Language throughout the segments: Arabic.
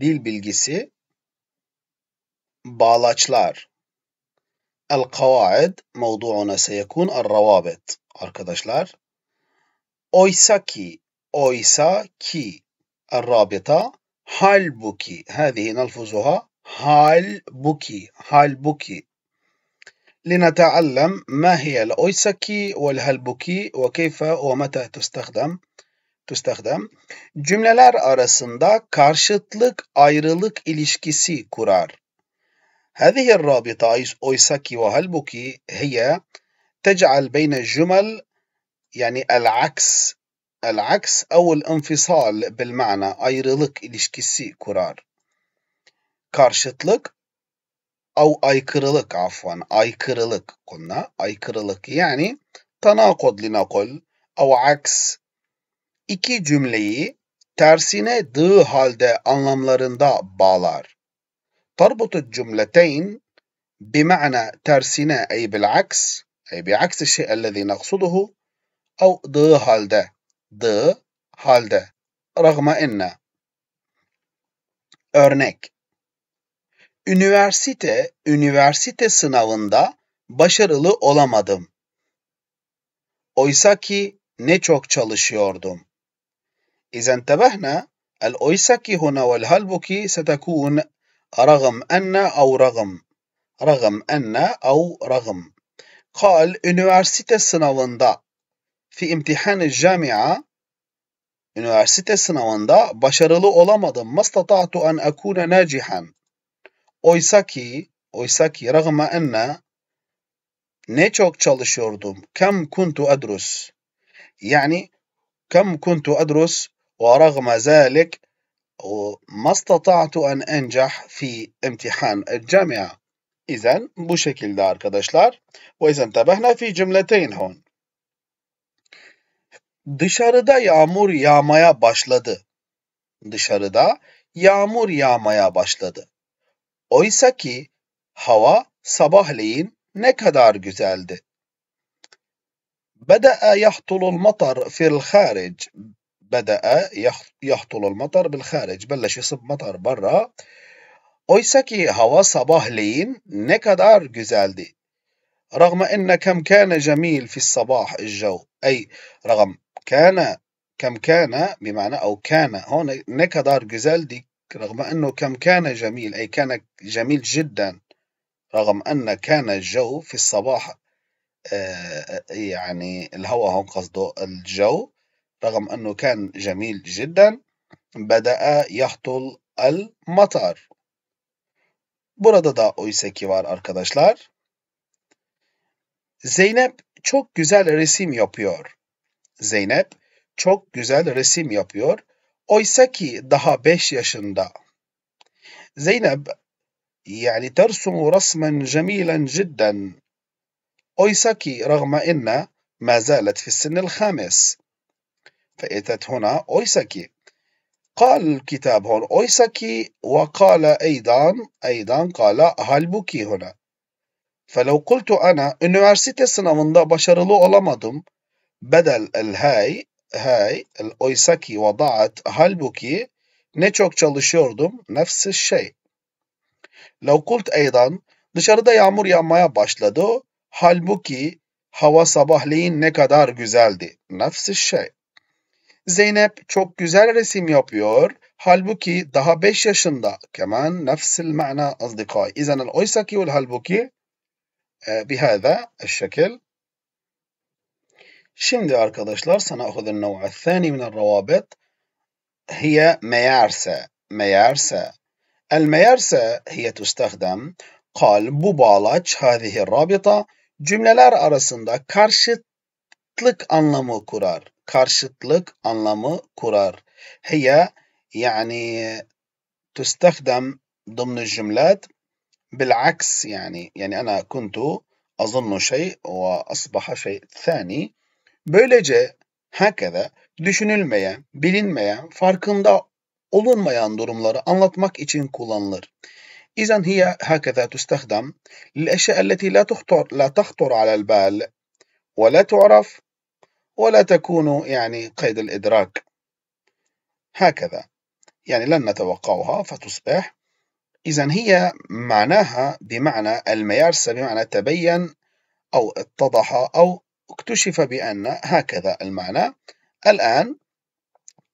dil bilgisi, bağlaçlar. El-kavaid mevduuna seyekun el-ravabet. Arkadaşlar. Oysa ki, oysa ki, el-rabita, halbuki. Hâzihi nalfuzuha, halbuki, halbuki. لنتعلم ما هي الأويسكي والهلبكي وكيف ومتى تستخدم تستخدم cümleler arasında karşıtlık ayrılık ilişkisi kurar. هذه الرابطة أويساكي وهلبوكي هي تجعل بين الجمل يعني العكس العكس أو الانفصال بالمعنى أيرلك إلشكيسي كرار كارشتلك أو أيكرلك عفوا أيكرلك قلنا أيكرلك يعني تناقض لنقل أو عكس iki cümleyi tersine dığı halde anlamlarında bağlar. تربط الجملتين بمعنى tersine أي بالعكس أي بعكس الشيء الذي نقصده أو dığı halde dığı halde رغم إن Örnek Üniversite, üniversite sınavında başarılı olamadım. Oysa ki ne çok çalışıyordum. إذا انتبهنا الأويساكي هنا والهالبوكي ستكون رغم أن أو رغم رغم أن أو رغم قال إنوارسيتي سنواندا في امتحان الجامعة إنوارسيتي سنواندا başarılı olamadım ما استطعت أن أكون ناجحا أويساكي أويساكي رغم أن ne çok çalışıyordum. Kem kuntu adrus. Yani kem kuntu ورغم ذلك ما استطعت أن أنجح في امتحان الجامعة إذن bu şekilde arkadaşlar وإذا انتبهنا في cümleteyn هون Dışarıda yağmur yağmaya başladı. Dışarıda yağmur yağmaya başladı. Oysa ki hava sabahleyin ne kadar güzeldi. بدأ يهطل المطر في الخارج بدأ يهطل المطر بالخارج بلش يصب مطر برا أويسكي هوا صباح لين نكدار جزالدي رغم أن كم كان جميل في الصباح الجو أي رغم كان كم كان بمعنى أو كان هون نكدار جزالدي رغم أنه كم كان جميل أي كان جميل جدا رغم أن كان الجو في الصباح آه، يعني الهواء هون قصده الجو رغم أنه كان جميل جدا بدأ يحصل المطر Burada da oysaki var arkadaşlar. Zeynep çok güzel resim yapıyor. Zeynep çok güzel resim yapıyor. Oysaki daha 5 yaşında. Zeynep yani tersumu resmen cemilen cidden. Oysaki rağmen inne ma zâlet, fi sinnil hamis. فأتت هنا أويسكي قال الكتاب هون أويسكي وقال أيضا أيضا قال هالبوكي هنا فلو قلت أنا üniversite sınavında başarılı olamadım بدل الهاي هاي الأويسكي وضعت هالبوكي ne çok çalışıyordum نفس الشيء لو قلت أيضا dışarıda yağmur yağmaya başladı halbuki hava sabahleyin ne kadar güzeldi نفس الشيء Zeynep çok güzel resim yapıyor. Halbuki daha 5 yaşında. Keman nefsil ma'na azdikai. İzen el ki vel halbuki e, bihâza şekil. Şimdi arkadaşlar sana okudun nev'a thani minel ravabit. Hiye meyerse. Meyerse. El meyerse hiye tüstehdem. Kalbu bağlaç hâzihi rabita. Cümleler arasında karşıt karşıtlık anlamı kurar. Karşıtlık anlamı kurar. هي يعني تستخدم ضمن الجملات yani, yani, يعني kuntu, كنت şey ve, وأصبح şey ثاني böylece hakeza düşünülmeyen, bilinmeyen, farkında olunmayan durumları anlatmak için kullanılır. إذن هي هكذا تستخدم للأشياء التي لا la tahtur تخطر على ve la تعرف ولا تكون يعني قيد الإدراك هكذا يعني لن نتوقعها فتصبح إذا هي معناها بمعنى الميارسة بمعنى تبين أو اتضح أو اكتشف بأن هكذا المعنى الآن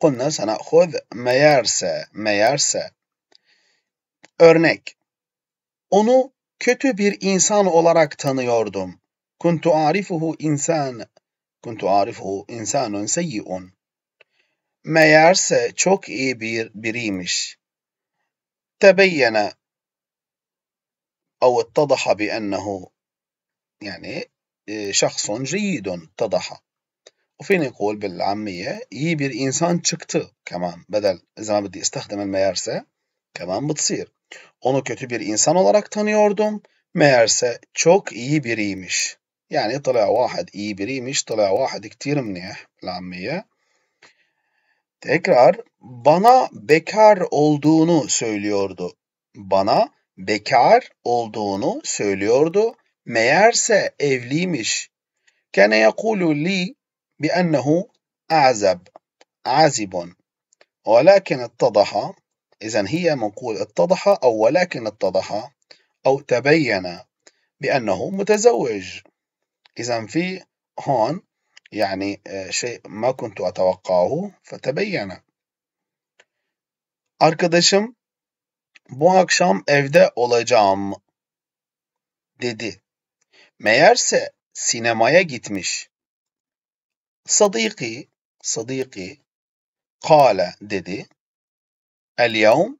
قلنا سنأخذ ميارسة ميارسة örnek Onu kötü bir insan olarak tanıyordum. Kuntu arifuhu insan كنت أعرفه إنسان سيء. يارس تشوك إي بير بريمش تبين أو اتضح بأنه يعني آه، شخص جيد اتضح وفيني يقول بالعامية يبير إنسان تشكت كمان بدل إذا ما بدي استخدم الميارسة كمان بتصير أنا كتبير إنسان insan olarak tanıyordum meğerse çok iyi biriymiş يعني طلع واحد إيبري مش طلع واحد كتير منيح بالعامية تكرار بنا بكار olduğunu söylüyordu. بنا بكار olduğunu söylüyordu. Meğerse evliymiş. كان يقول لي بأنه أعزب عازب ولكن اتضح إذا هي منقول اتضح أو ولكن اتضح أو تبين بأنه متزوج إذا في هون يعني şey ما كنت أتوقعه فتبين Arkadaşım bu akşam evde olacağım dedi. Meğerse sinemaya gitmiş. Sadiki, sadiki kale dedi. El yevm,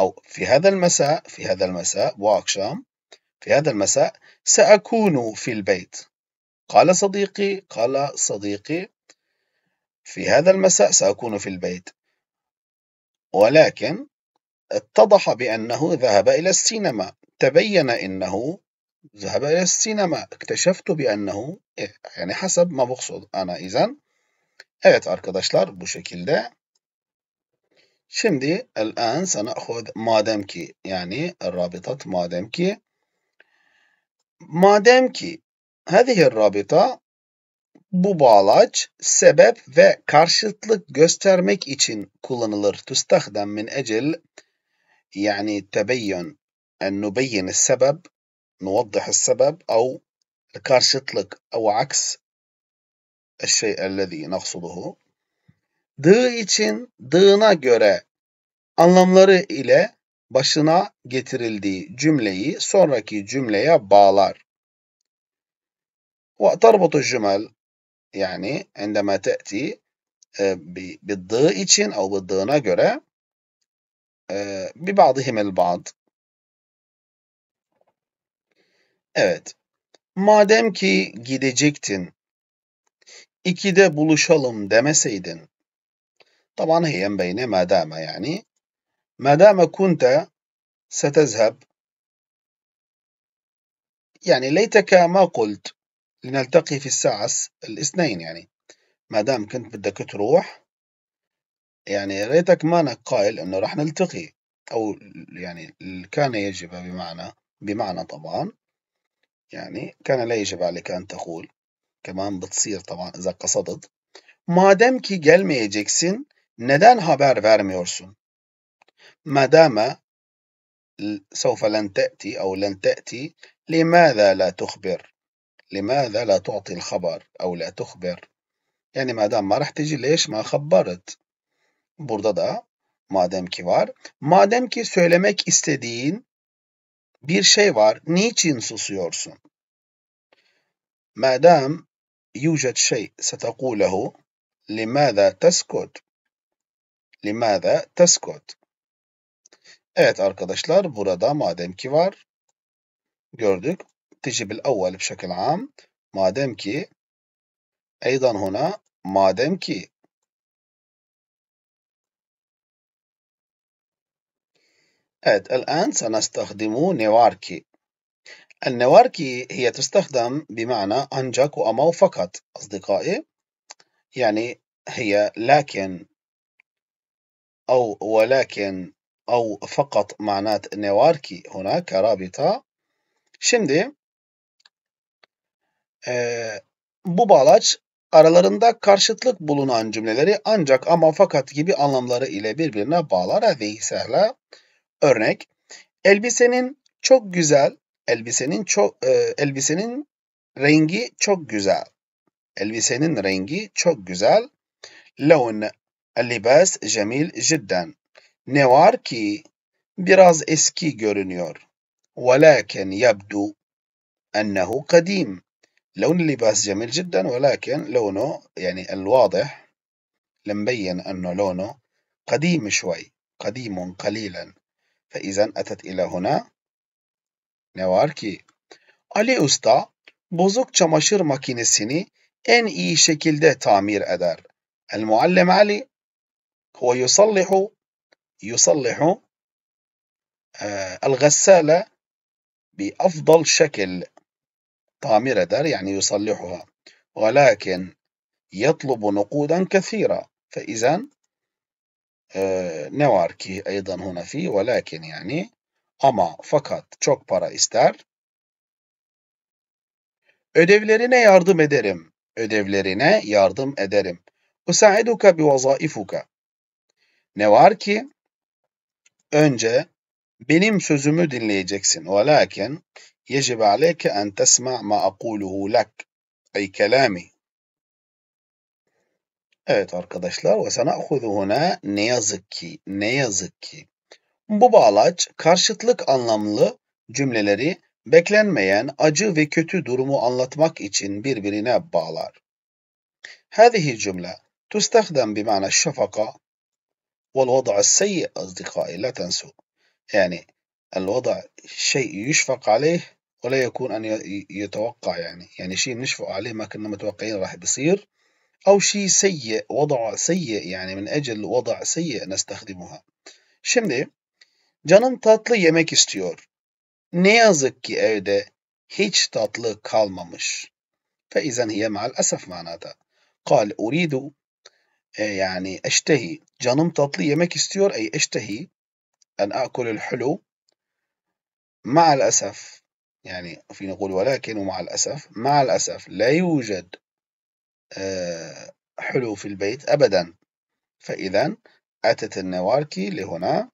او في هذا المساء, في هذا المساء bu akşam في هذا المساء سأكون في البيت قال صديقي قال صديقي في هذا المساء سأكون في البيت ولكن اتضح بأنه ذهب إلى السينما تبين أنه ذهب إلى السينما اكتشفت بأنه يعني حسب ما بقصد أنا إذن Evet arkadaşlar bu şekilde. Şimdi el an sana madem ki yani rabitat madem ki Madem ki هذه rabita bu bağlaç sebep ve karşıtlık göstermek için kullanılır. تستخدم min أجل yani تبين أن نبين السبب نوضح السبب أو الكارشطلك أو عكس الشيء الذي نقصده dığı için dığına göre anlamları ile başına getirildiği cümleyi sonraki cümleye bağlar. وتربط الجمل yani endeme bir e, bir dığı için o bir dığına göre bir ببعضهم البعض Evet. Madem ki gidecektin, ikide buluşalım demeseydin, taban hiyen beyne madama yani ما دام كنت ستذهب يعني ليتك ما قلت لنلتقي في الساعة الاثنين يعني ما دام كنت بدك تروح يعني ريتك مانك قايل انه راح نلتقي او يعني كان يجب بمعنى بمعنى طبعا يعني كان لا يجب عليك ان تقول كمان بتصير طبعا اذا قصدت ما مادم جلمي جيكسن ندان هابار فارميورسون ما دام سوف لن تأتي أو لن تأتي لماذا لا تخبر لماذا لا تعطي الخبر أو لا تخبر يعني ما دام ما راح تجي ليش ما خبرت burada da madem ki var madem ki söylemek istediğin bir şey var niçin susuyorsun ما دام يوجد شيء ستقوله لماذا تسكت لماذا تسكت Evet arkadaşlar burada madem ki var gördük تجب الأول بشكل عام مادام كي أيضا هنا مادام كي Evet, الآن سنستخدم نواركي النواركي هي تستخدم بمعنى أنجك وأما فقط أصدقائي يعني هي لكن أو ولكن أو فقط معنات نواركي هناك رابطة Şimdi e, bu bağlaç aralarında karşıtlık bulunan cümleleri ancak ama fakat gibi anlamları ile birbirine bağlar ve örnek elbisenin çok güzel elbisenin çok e, elbisenin rengi çok güzel elbisenin rengi çok güzel لون اللباس جميل cidden. Ne var ki biraz eski görünüyor. ولكن يبدو أنه قديم لون اللباس جميل جدا ولكن لونه يعني الواضح لمبين أنه لونه قديم شوي قديم قليلا فإذا أتت إلى هنا نواركي. علي أستا بوزوك Usta bozuk çamaşır إن إي شكل şekilde tamir أدار المعلم علي هو يصلح يصلح الغسالة بأفضل شكل طامرة دار يعني يصلحها ولكن يطلب نقودا كثيرة فإذا ne var ki aydan huna fi ve lakin yani ama fakat çok para ister. Ödevlerine yardım ederim. Ödevlerine yardım ederim. Usaiduka bi vazaifuka. Ne var ki önce benim sözümü dinleyeceksin. Velakin يجب عليك أن تسمع ma أقوله lak, أي kelami. Evet arkadaşlar ve sana huna ne yazık ki ne yazık ki. Bu bağlaç karşıtlık anlamlı cümleleri beklenmeyen acı ve kötü durumu anlatmak için birbirine bağlar. هذه cümle, تستخدم بمعنى Şafaka. والوضع السيء أصدقائي لا تنسوا يعني الوضع شيء يشفق عليه ولا يكون أن يتوقع يعني يعني شيء نشفق عليه ما كنا متوقعين راح بيصير أو شيء سيء وضع سيء يعني من أجل وضع سيء نستخدمها شمدي جانم تاتلي يمك istiyor. Ne yazık ki evde hiç tatlı kalmamış. فإذا هي مع الأسف معناتها قال أريد e, yani eştehi canım tatlı yemek istiyor ey eştehi en akulul hulu ma'al asaf yani fi في نقول ولكن ومع الأسف مع الأسف لا يوجد حلو في البيت أبدا فإذا أتت النواركي لهنا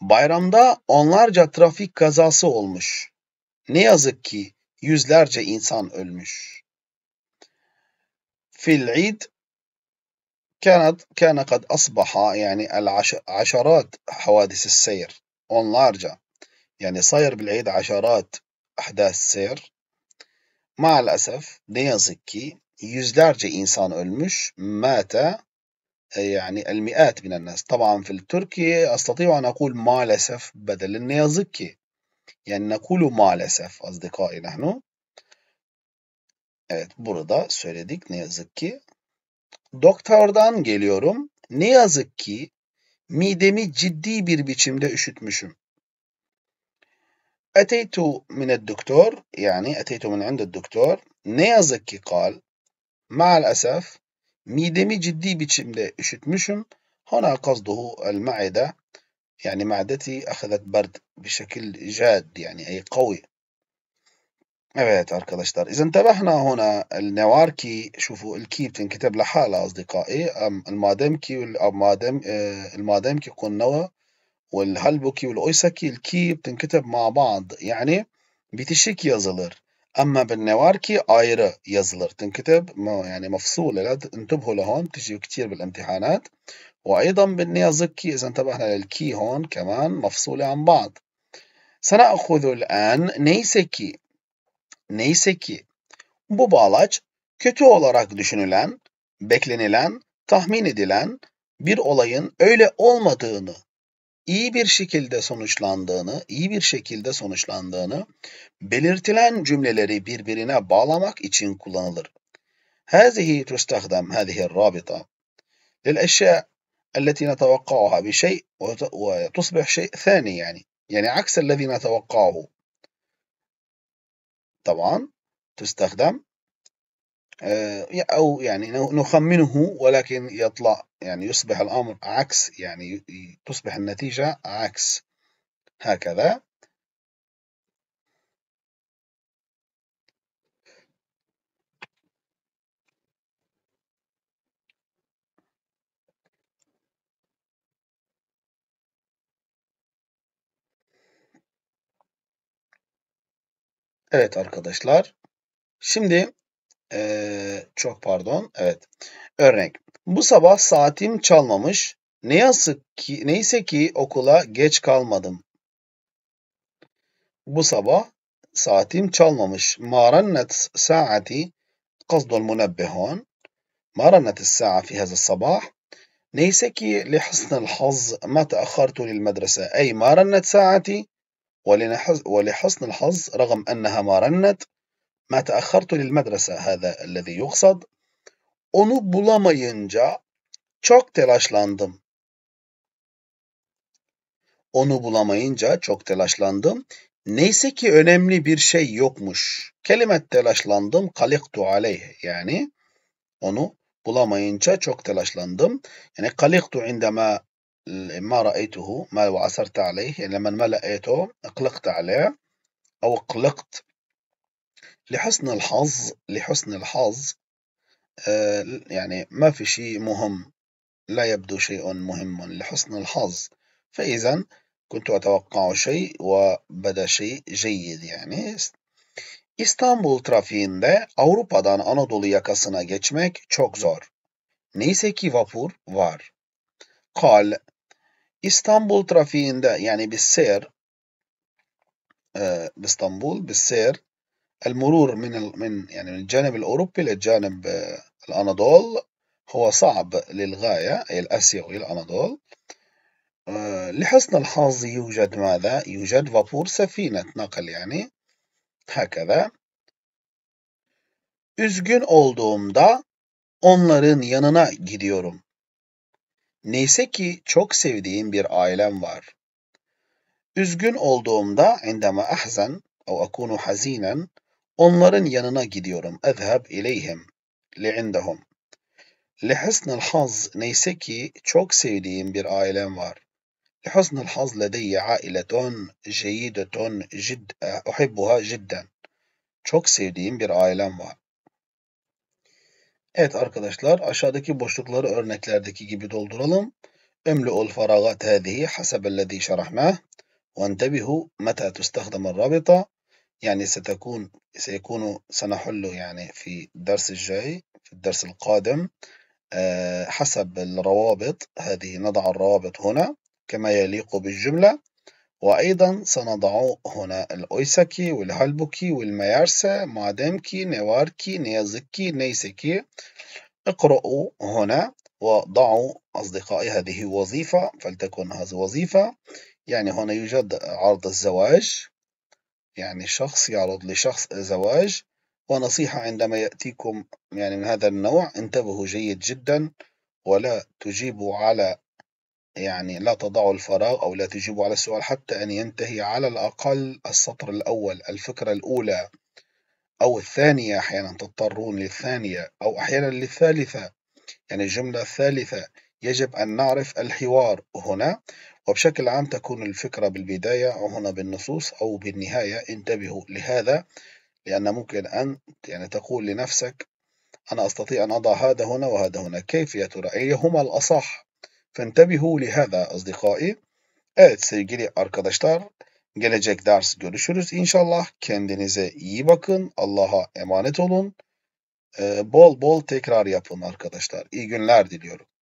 Bayramda onlarca trafik kazası olmuş. Ne yazık ki yüzlerce insan ölmüş. في العيد كانت كان قد أصبح يعني العش عشرات حوادث السير اون لارجا يعني صاير بالعيد عشرات أحداث سير مع الأسف نيازكي yazık إنسان yüzlerce مات يعني المئات من الناس طبعا في التركي أستطيع أن أقول الأسف بدل ne يعني نقول مع الأسف أصدقائي نحن Evet burada söyledik ne yazık ki. Doktordan geliyorum. Ne yazık ki midemi ciddi bir biçimde üşütmüşüm. Eteytu mine doktor yani eteytu min inde doktor ne yazık ki kal maalesef midemi ciddi biçimde üşütmüşüm. Hana kasduhu el maide yani maideti ahadet berd bir şekil cad yani ey kavi Evet arkadaşlar إذا انتبهنا هنا النواركي شوفوا الكي بتنكتب لحالها أصدقائي أم المادمكي والمادم المادمكي قلناها والهلبوكي والأويسكي الكي بتنكتب مع بعض يعني bitişik yazılır. أما بالنواركي ayrı yazılır تنكتب يعني مفصولة لا انتبهوا لهون بتجي كتير بالامتحانات وأيضا بالنيازكي إذا انتبهنا للكي هون كمان مفصولة عن بعض سنأخذ الآن نيسكي Neyse ki bu bağlaç kötü olarak düşünülen, beklenilen, tahmin edilen bir olayın öyle olmadığını, iyi bir şekilde sonuçlandığını, iyi bir şekilde sonuçlandığını belirtilen cümleleri birbirine bağlamak için kullanılır. هذه تستخدم هذه الرابطة للأشياء التي نتوقعها بشيء وتصبح شيء ثاني يعني يعني عكس الذي نتوقعه طبعا تستخدم آه، أو يعني نخمنه ولكن يطلع يعني يصبح الأمر عكس يعني تصبح النتيجة عكس هكذا Evet arkadaşlar. Şimdi ee, çok pardon. Evet. Örnek. Bu sabah saatim çalmamış. Ne yazık ki neyse ki okula geç kalmadım. Bu sabah saatim çalmamış. Ma saati kasdul munabbihun. Ma rannet fi hazı sabah. Neyse ki li husnul haz ma ta'akhartu lil medrese. Ey ma saati ولحسن الحظ رغم أنها ما رنت ما تأخرت للمدرسة هذا الذي يقصد onu bulamayınca çok telaşlandım. Onu bulamayınca çok telaşlandım. Neyse ki önemli bir şey yokmuş. Kelime telaşlandım kaliktu aleyh yani onu bulamayınca çok telaşlandım. Yani kaliktu indema ما رأيته ما وعثرت عليه يعني لما ما لقيته أقلقت عليه أو قلقت لحسن الحظ لحسن الحظ آه، يعني ما في شيء مهم لا يبدو شيء مهم لحسن الحظ فإذا كنت أتوقع شيء وبدا شيء جيد يعني İstanbul trafiğinde Avrupa'dan Anadolu yakasına geçmek çok zor. Neyse ki vapur var. Kal إسطنبول trafiğinde يعني بالسير باسطنبول بالسير المرور من من يعني من الجانب الأوروبي للجانب الأناضول هو صعب للغاية أي الآسيوي الأناضول لحسن الحظ يوجد ماذا؟ يوجد فابور سفينة نقل يعني هكذا üzgün olduğumda onların yanına gidiyorum. Neyse ki çok sevdiğim bir ailem var. Üzgün olduğumda عندما أحزن أو أكون حزينا onların yanına gidiyorum. أذهب إليهم لعندهم. لحسن الحظ neyse ki çok sevdiğim bir ailem var. لحسن الحظ لدي عائلة جيدة جدا أحبها جدا. Çok sevdiğim bir ailem var. Evet arkadaşlar aşağıdaki boşlukları örneklerdeki gibi dolduralım. املؤوا الفراغات هذه حسب الذي شرحناه وانتبهوا متى تستخدم الرابطة يعني ستكون سيكون yani يعني في الدرس الجاي في الدرس القادم حسب الروابط هذه نضع الروابط هنا كما يليق بالجملة وأيضا سنضع هنا الأويساكي والهالبوكي والميارسا مادمكي نواركي نيازكي نيسكي اقرأوا هنا وضعوا أصدقائي هذه وظيفة فلتكن هذه وظيفة يعني هنا يوجد عرض الزواج يعني شخص يعرض لشخص زواج ونصيحة عندما يأتيكم يعني من هذا النوع انتبهوا جيد جدا ولا تجيبوا على يعني لا تضعوا الفراغ أو لا تجيبوا على السؤال حتى أن ينتهي على الأقل السطر الأول الفكرة الأولى أو الثانية أحيانا تضطرون للثانية أو أحيانا للثالثة يعني الجملة الثالثة يجب أن نعرف الحوار هنا وبشكل عام تكون الفكرة بالبداية أو هنا بالنصوص أو بالنهاية انتبهوا لهذا لأن ممكن أن يعني تقول لنفسك أنا أستطيع أن أضع هذا هنا وهذا هنا كيف يا ترى أيهما الأصح فَانْتَبِهُوا لِهَذَا أَصْدِقَائِ Evet sevgili arkadaşlar, gelecek ders görüşürüz inşallah. Kendinize iyi bakın, Allah'a emanet olun. Ee, bol bol tekrar yapın arkadaşlar. İyi günler diliyorum.